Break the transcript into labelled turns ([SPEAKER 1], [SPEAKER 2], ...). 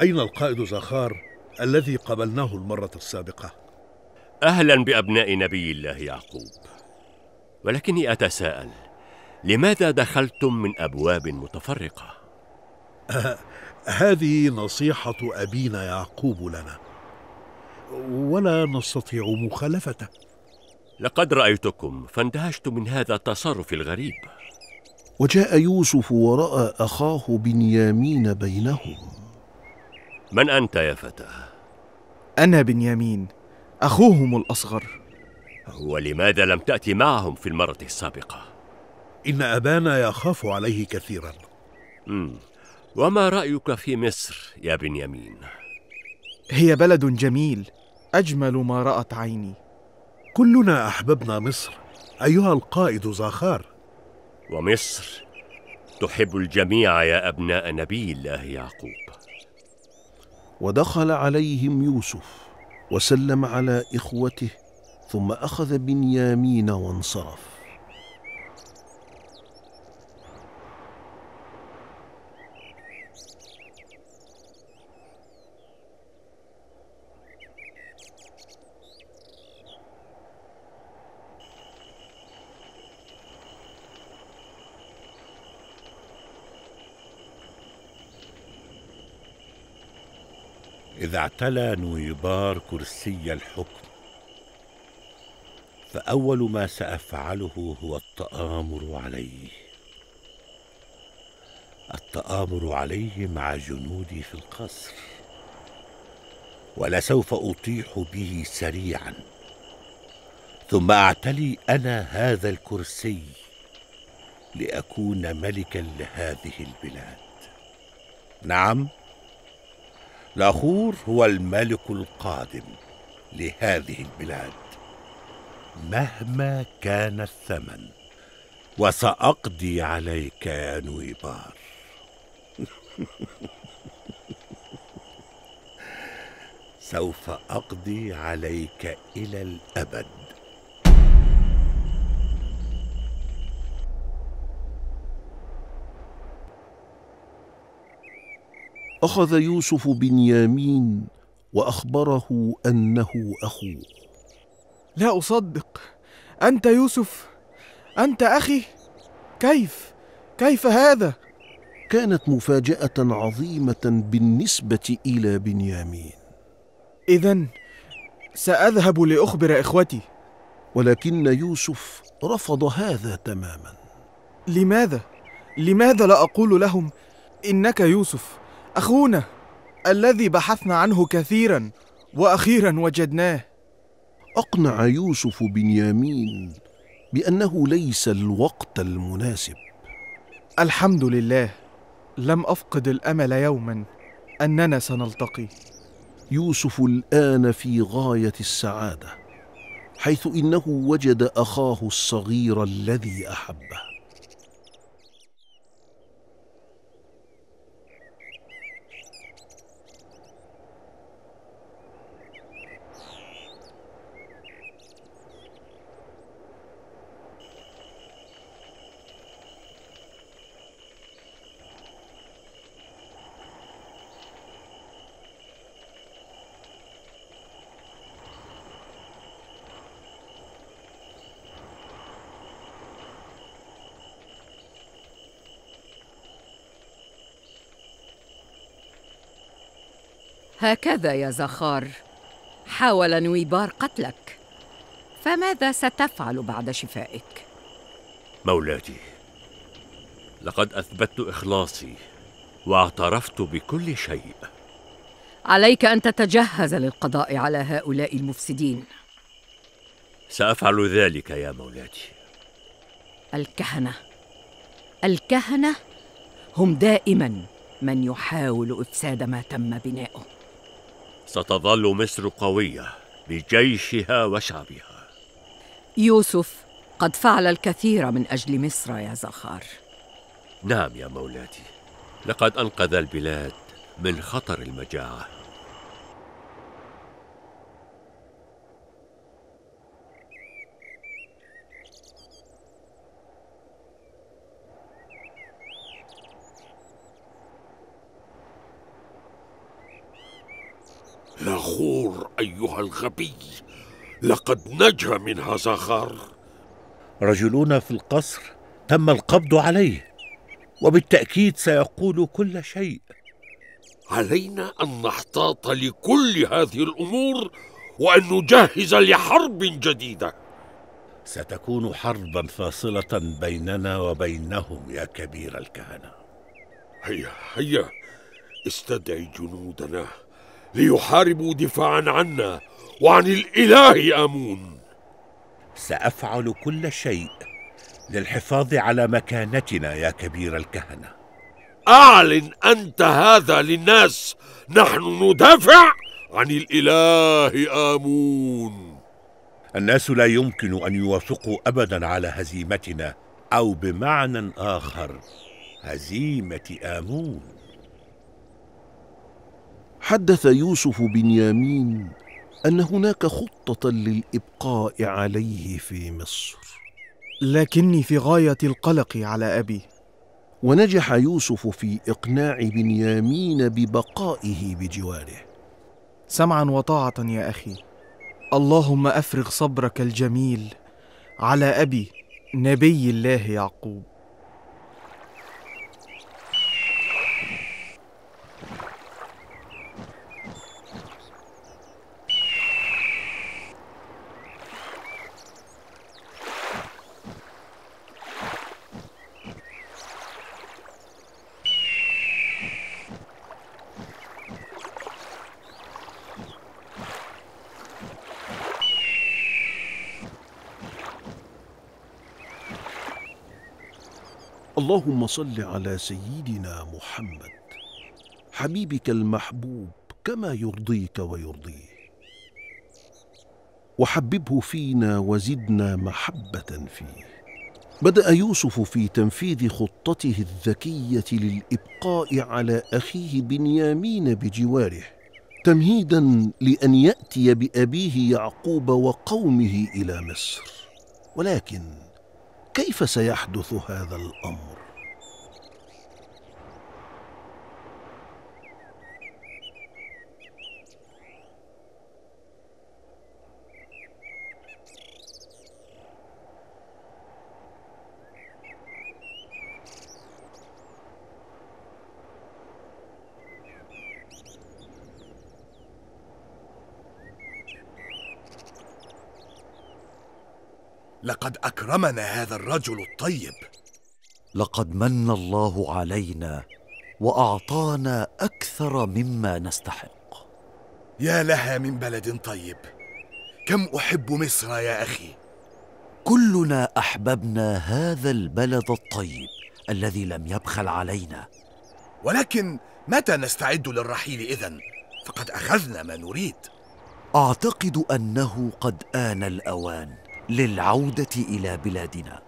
[SPEAKER 1] أين القائد زخار الذي قابلناه المرة السابقة؟ أهلا
[SPEAKER 2] بأبناء نبي الله يعقوب ولكني أتساءل لماذا دخلتم من أبواب متفرقة؟
[SPEAKER 1] هذه نصيحة أبينا يعقوب لنا ولا نستطيع مخالفته
[SPEAKER 2] لقد رأيتكم فاندهشت من هذا التصرف الغريب
[SPEAKER 1] وجاء يوسف ورأى أخاه بنيامين بينهم
[SPEAKER 2] من أنت يا فتى؟
[SPEAKER 1] أنا بنيامين أخوهم الأصغر
[SPEAKER 2] ولماذا لم تأتي معهم في المرة السابقة؟ إن أبانا يخاف عليه كثيرا مم. وما رأيك في مصر يا
[SPEAKER 1] بنيامين؟ هي بلد جميل أجمل ما رأت عيني كلنا أحببنا مصر أيها القائد زاخار ومصر
[SPEAKER 2] تحب الجميع يا أبناء نبي الله يعقوب
[SPEAKER 1] ودخل عليهم يوسف وسلم على اخوته ثم اخذ بنيامين وانصرف
[SPEAKER 3] إذا اعتلى نويبار كرسي الحكم فأول ما سأفعله هو التآمر عليه التآمر عليه مع جنودي في القصر ولسوف أطيح به سريعا ثم أعتلي أنا هذا الكرسي لأكون ملكا لهذه البلاد نعم لاخور هو الملك القادم لهذه البلاد مهما كان الثمن وساقضي عليك يا نويبار سوف اقضي عليك الى الابد
[SPEAKER 1] اخذ يوسف بنيامين واخبره انه اخوه لا اصدق انت يوسف انت اخي كيف كيف هذا كانت مفاجاه عظيمه بالنسبه الى بنيامين اذا ساذهب لاخبر اخوتي ولكن يوسف رفض هذا تماما لماذا لماذا لا اقول لهم انك يوسف اخونا الذي بحثنا عنه كثيرا واخيرا وجدناه اقنع يوسف بنيامين بانه ليس الوقت المناسب الحمد لله لم افقد الامل يوما اننا سنلتقي يوسف الان في غايه السعاده حيث انه وجد اخاه الصغير الذي احبه هكذا يا زخار حاول نويبار قتلك فماذا ستفعل بعد شفائك
[SPEAKER 2] مولاتي لقد اثبتت اخلاصي واعترفت بكل شيء
[SPEAKER 1] عليك ان تتجهز للقضاء على هؤلاء المفسدين
[SPEAKER 2] سافعل ذلك يا مولاتي
[SPEAKER 1] الكهنه الكهنه هم دائما من يحاول افساد ما تم بناؤه
[SPEAKER 2] ستظل مصر قوية بجيشها وشعبها
[SPEAKER 1] يوسف قد فعل الكثير من أجل مصر يا زخار
[SPEAKER 2] نعم يا مولاتي لقد أنقذ البلاد من خطر المجاعة
[SPEAKER 3] لاغور أيها الغبي لقد نجا منها زخار رجلنا في القصر تم القبض عليه وبالتأكيد سيقول كل شيء علينا أن نحتاط لكل هذه الأمور وأن نجهز لحرب جديدة ستكون حربا فاصلة بيننا وبينهم يا كبير الكهنة هيا هيا استدعي جنودنا ليحاربوا دفاعا عنا وعن الاله امون سافعل كل شيء للحفاظ على مكانتنا يا كبير الكهنه اعلن انت هذا للناس نحن ندافع عن الاله امون الناس لا يمكن ان يوافقوا ابدا على هزيمتنا او بمعنى اخر هزيمه امون
[SPEAKER 1] حدث يوسف بنيامين ان هناك خطه للابقاء عليه في مصر لكني في غايه القلق على ابي ونجح يوسف في اقناع بنيامين ببقائه بجواره سمعا وطاعه يا اخي اللهم افرغ صبرك الجميل على ابي نبي الله يعقوب اللهم صل على سيدنا محمد حبيبك المحبوب كما يرضيك ويرضيه وحببه فينا وزدنا محبه فيه بدا يوسف في تنفيذ خطته الذكيه للابقاء على اخيه بنيامين بجواره تمهيدا لان ياتي بابيه يعقوب وقومه الى مصر ولكن كيف سيحدث هذا الامر
[SPEAKER 3] لقد اكرمنا هذا الرجل الطيب
[SPEAKER 2] لقد من الله علينا واعطانا اكثر مما نستحق يا لها من بلد طيب كم احب مصر يا اخي كلنا احببنا هذا البلد الطيب الذي لم يبخل علينا ولكن متى نستعد للرحيل اذن فقد اخذنا ما نريد اعتقد انه قد ان الاوان للعوده الى بلادنا